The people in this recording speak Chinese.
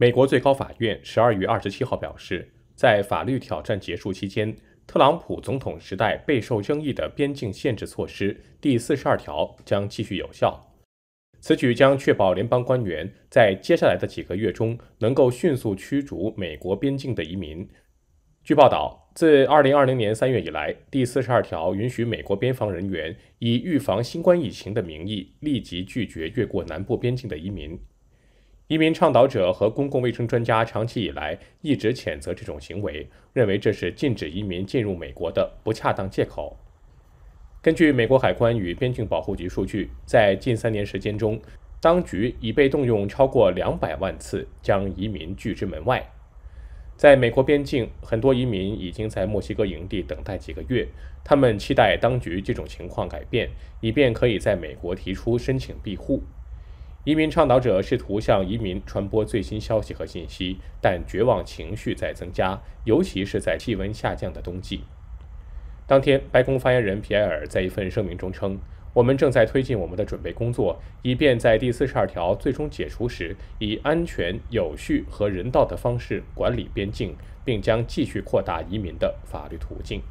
美国最高法院十二月二十七号表示，在法律挑战结束期间，特朗普总统时代备受争议的边境限制措施第四十二条将继续有效。此举将确保联邦官员在接下来的几个月中能够迅速驱逐美国边境的移民。据报道，自二零二零年三月以来，第四十二条允许美国边防人员以预防新冠疫情的名义立即拒绝越过南部边境的移民。移民倡导者和公共卫生专家长期以来一直谴责这种行为，认为这是禁止移民进入美国的不恰当借口。根据美国海关与边境保护局数据，在近三年时间中，当局已被动用超过两百万次将移民拒之门外。在美国边境，很多移民已经在墨西哥营地等待几个月，他们期待当局这种情况改变，以便可以在美国提出申请庇护。移民倡导者试图向移民传播最新消息和信息，但绝望情绪在增加，尤其是在气温下降的冬季。当天，白宫发言人皮埃尔在一份声明中称：“我们正在推进我们的准备工作，以便在第四十二条最终解除时，以安全、有序和人道的方式管理边境，并将继续扩大移民的法律途径。”